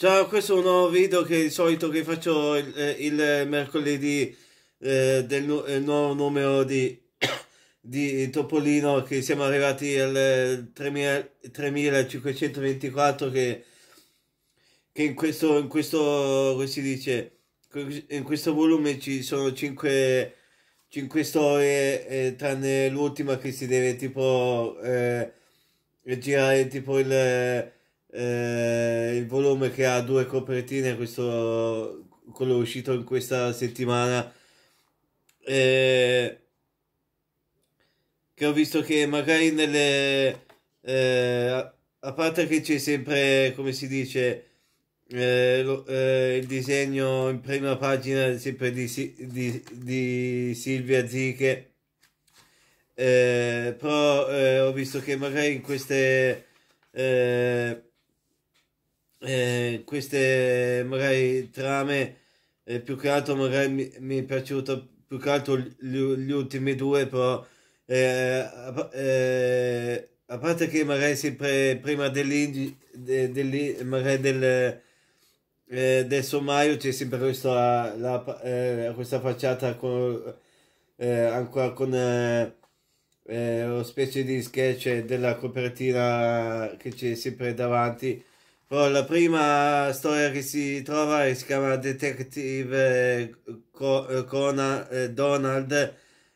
Ciao, questo è un nuovo video che di solito che faccio il, eh, il mercoledì eh, del nu eh, nuovo numero di, di, Topolino che siamo arrivati al 3524 eh, che, che in questo, in questo, come si dice, in questo volume ci sono 5 5 storie eh, tranne l'ultima che si deve tipo eh, girare tipo il eh, il volume che ha due copertine, questo, quello uscito in questa settimana, eh, che ho visto che magari nelle... Eh, a parte che c'è sempre, come si dice, eh, lo, eh, il disegno in prima pagina sempre di, di, di Silvia Ziche, eh, però eh, ho visto che magari in queste eh, eh, queste magari trame eh, più che altro magari mi, mi, è piaciuto più che altro gli, gli ultimi due però eh, a, eh, a, parte che magari sempre prima dell'indice del eh, del sommario c'è sempre questa, la, eh, questa facciata con, eh, ancora con una specie di sketch della copertina che c'è sempre davanti poi boh, la prima storia che si trova si chiama Detective Conan eh, Donald,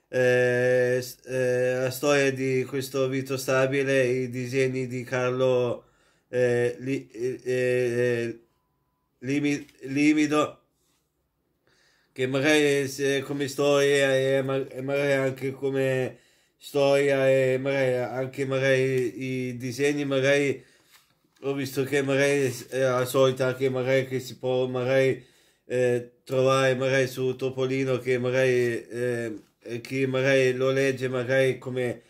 eh, eh, la storia di questo Vito Stabile, i disegni di Carlo eh, li, eh, eh, limi, Limido, che magari se, come storia e, magari anche come storia e magari anche magari i disegni magari ho visto che magari è la solita che magari che si può magari eh, trovare magari su Topolino che magari eh, chi magari lo legge magari come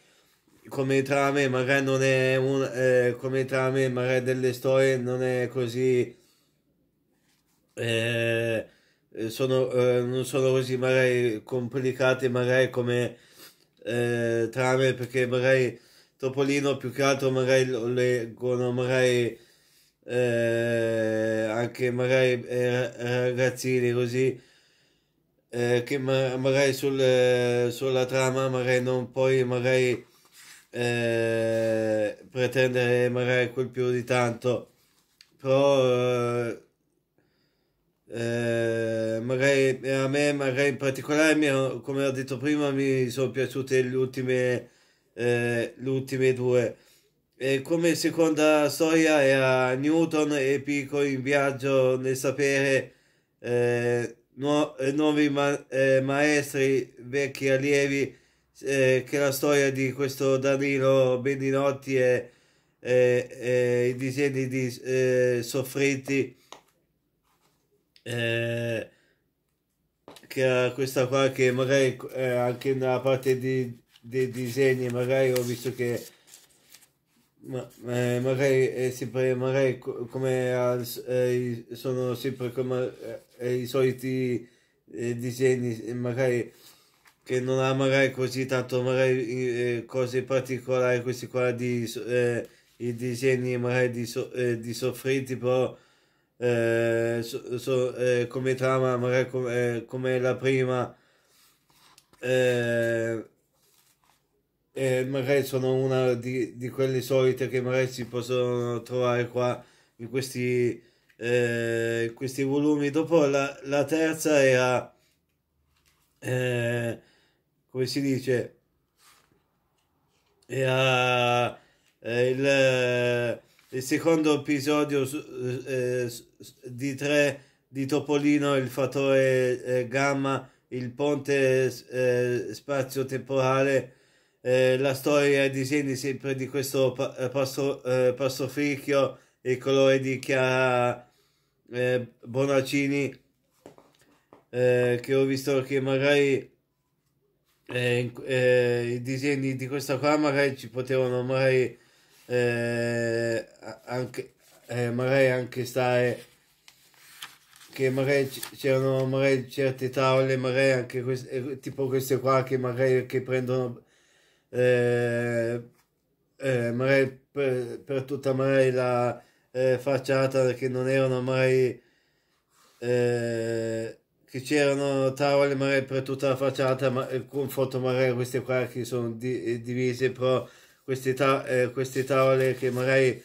come trame magari non è un eh, come trame magari delle storie non è così eh, sono eh, non sono così magari complicate magari come eh, trame perché magari Topolino più che altro magari lo leggono magari eh, anche magari eh, ragazzini così eh, che ma- magari sul, eh, sulla trama magari non puoi magari eh, pretendere magari quel più di tanto però eh, eh magari a me magari in particolare mi, come ho detto prima mi sono piaciute le ultime eh, le ultime due. E come seconda storia era Newton e Pico in viaggio nel sapere, eh, nu- eh, nuovi ma- eh, maestri, vecchi allievi, eh, che la storia di questo Danilo Beninotti e, i disegni di eh, Soffritti che era questa qua che magari eh, anche nella parte di dei disegni, magari ho visto che ma, eh, magari, è sempre, magari come al, eh, sono sempre come eh, i soliti eh, disegni, eh, magari che non ha magari così tanto magari, cose particolari, questi qua di i disegni magari di, so, di soffritti, però so, so, come trama, magari com, come la prima. Eh, e magari sono una di, di quelle solite che magari si possono trovare qua in questi, eh, in questi volumi. Dopo la, la terza era, eh, come si dice, era eh, il, eh, il, secondo episodio eh, di tre di Topolino, il fattore eh, gamma, il ponte spazio-temporale eh, la storia disegni sempre di questo eh, passo, eh, passoficchio e colore di Chiara eh, Bonaccini eh, che ho visto che magari eh, i disegni di questa qua magari ci potevano magari anche magari anche stare che magari c'erano magari certe tavole magari anche queste, tipo queste qua che magari che prendono eh, eh, magari per, per, tutta magari la eh, facciata che non erano mai eh, che c'erano tavole magari per tutta la facciata ma, con foto magari queste qua che sono di, eh, divise però queste, ta- eh, queste tavole che magari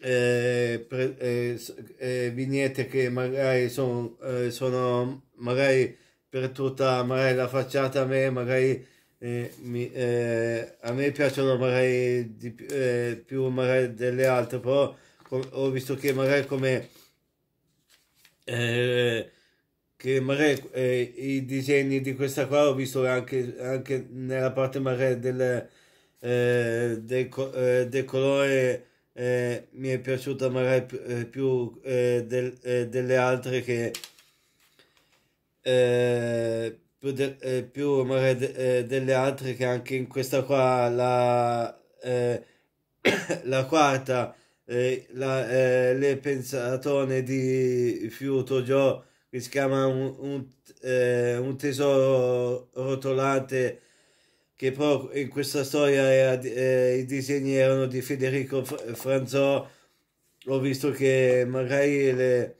eh, pre, eh, eh, vignette che magari sono, sono magari per tutta magari la facciata a me magari mi, eh, a me piacciono magari di, eh, più magari delle altre, però ho visto che magari come che magari i disegni di questa qua ho visto anche, anche nella parte magari del, del, co- del, colore mi è piaciuta magari più del, delle altre che più, de, eh, più magari de, eh, delle altre che anche in questa qua la, eh, la quarta eh, la, eh, le pensatone di Fiuto Joe che si chiama un, un, eh, un tesoro rotolante che però in questa storia era, i disegni erano di Federico Franzò ho visto che magari le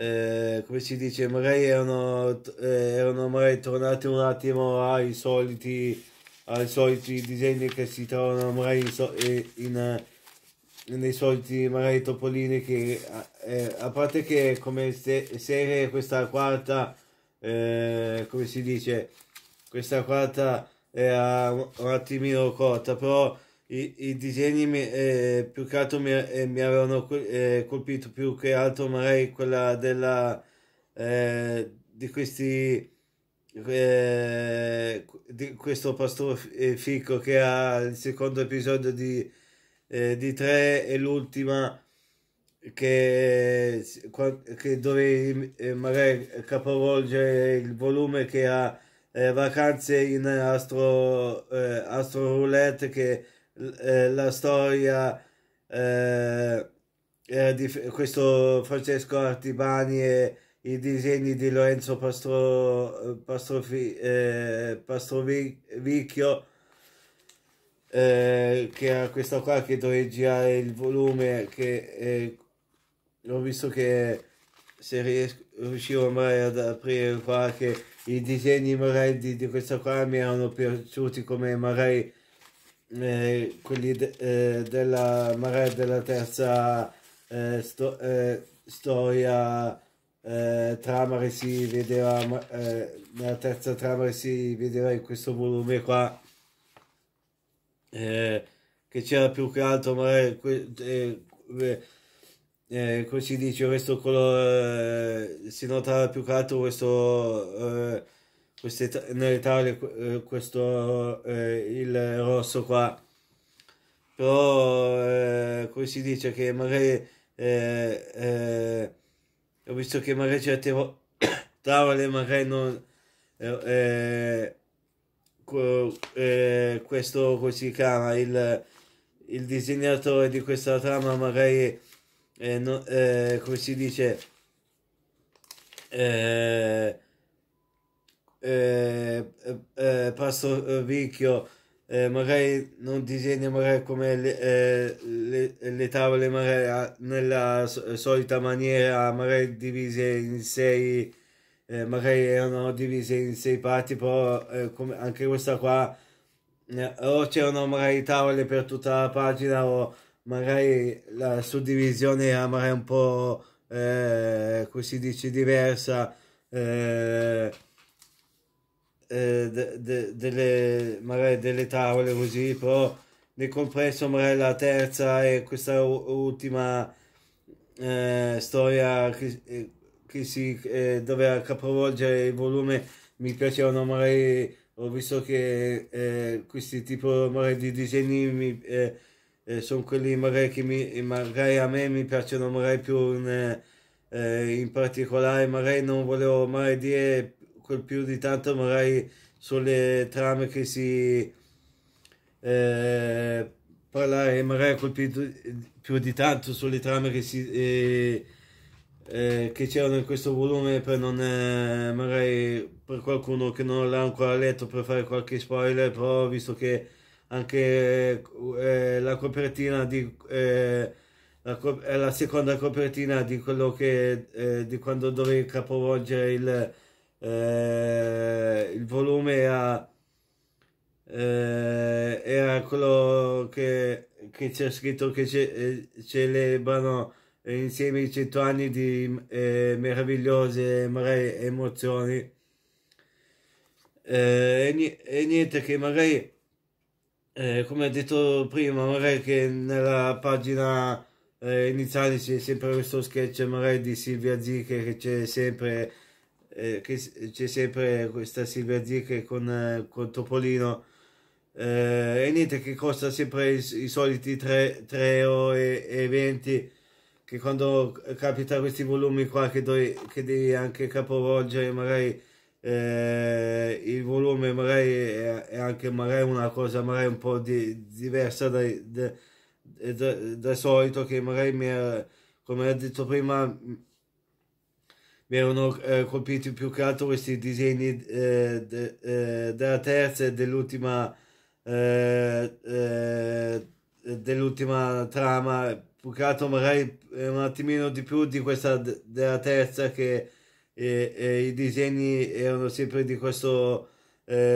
eh, come si dice, magari erano, eh, erano magari tornati un attimo ai soliti, ai soliti disegni che si trovano magari in, eh, in, in, nei soliti magari topolini che eh, a parte che come se, serie questa quarta eh, come si dice questa quarta era un attimino corta però i, i disegni mi, eh, più che altro mi, eh, mi avevano eh, colpito più che altro magari quella della eh, di questi eh, di questo pastore eh, fico che ha il secondo episodio di, di tre e l'ultima che, che dovevi magari capovolgere il volume che ha vacanze in astro, astro roulette che eh, la storia eh, eh di questo Francesco Artibani e i disegni di Lorenzo Pastro, Pastrofi, eh, Pastrovicchio che ha questa qua che girare il volume che ho visto che se riesco, riuscivo mai ad aprire qua che i disegni magari di, di questa qua mi erano piaciuti come magari eh, quelli de, eh, della magari della terza eh, sto, eh, storia eh, Tramare si vedeva eh, nella terza Tramare si vedeva in questo volume qua che c'era più che altro magari que, come si dice questo colore si notava più che altro questo queste, nelle tavole eh, questo eh, il rosso qua però eh, come si dice che magari eh, eh, ho visto che magari certe tavole magari non questo come si chiama il, il, disegnatore di questa trama magari no, come si dice eh, eh, eh, eh Pastor Ricchio eh, eh, magari non disegna magari come le, le, le tavole magari nella solita maniera magari divise in sei magari erano divise in sei parti però come anche questa qua o c'erano magari tavole per tutta la pagina o magari la suddivisione era magari un po' eh, così dice diversa eh, eh, de, de, delle, magari delle tavole così, però nel complesso magari la terza e questa ultima eh, storia che, eh, che si eh, doveva capovolgere il volume mi piacevano magari ho visto che eh, questi tipo magari, di disegni eh, eh, sono quelli magari che mi, magari a me mi piacciono magari più in, eh, in particolare magari non volevo mai dire quel più di tanto magari sulle trame che si eh, parlare magari quel più, più, di tanto sulle trame che si eh, eh, che c'erano in questo volume per non eh, magari per qualcuno che non l'ha ancora letto per fare qualche spoiler però visto che anche eh, la copertina di eh, la, la, seconda copertina di quello che di quando dovevi capovolgere il eh, il volume era, eh, era quello che, che c'è scritto che ce, eh, celebrano eh, insieme i cento anni di eh, meravigliose emozioni eh, e, e, niente che magari come ho detto prima magari che nella pagina eh, iniziale c'è sempre questo sketch magari di Silvia Zicche che c'è sempre eh, che c'è sempre questa Silvia Zicche con, eh, con Topolino eh, e niente che costa sempre i, i soliti 3,20 euro e, e 20, che quando capita questi volumi qua che, doi, che devi anche capovolgere magari eh, il volume magari è, è, anche magari una cosa magari un po' di, diversa dai, da, da, da, solito che magari mi era, come ho detto prima vengono eh, colpiti più che altro questi disegni eh, de, eh, della terza e dell'ultima eh, eh, dell'ultima trama più che altro magari eh, un attimino di più di questa de, della terza che i disegni erano sempre di questo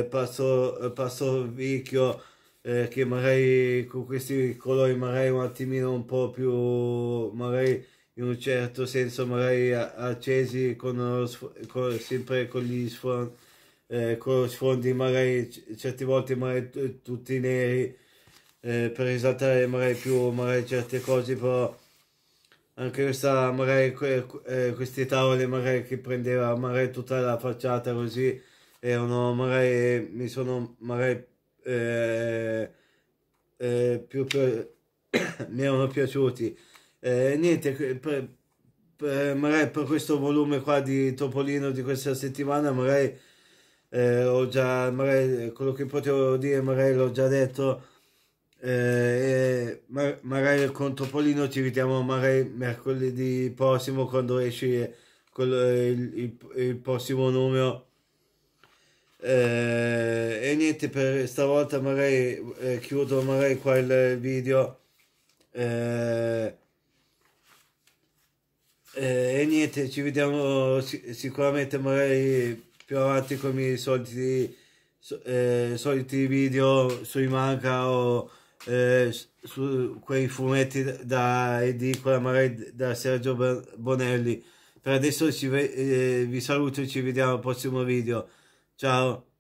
passo, passo vecchio che magari con questi colori magari un attimino un po' più magari in un certo senso magari accesi con, con sempre con gli sfondi, eh, con sfondi magari certe volte magari tutti neri eh, per esaltare magari più magari certe cose però anche questa magari eh, queste tavole magari che prendeva magari tutta la facciata così erano magari mi sono magari eh, eh, più, più mi erano piaciuti eh, niente per, per, magari per questo volume qua di Topolino di questa settimana magari eh, ho già magari eh, quello che potevo dire magari l'ho già detto eh, ma, magari con Topolino ci vediamo magari mercoledì prossimo quando esce quello, il, il, il, prossimo numero eh, e niente per stavolta magari eh, chiudo magari qua il video eh, eh, e niente, ci vediamo sicuramente magari più avanti con i miei soliti, so, eh, soliti video sui manga o eh, su quei fumetti da, da edicola, magari da Sergio Bonelli. Per adesso eh, vi saluto e ci vediamo al prossimo video. Ciao!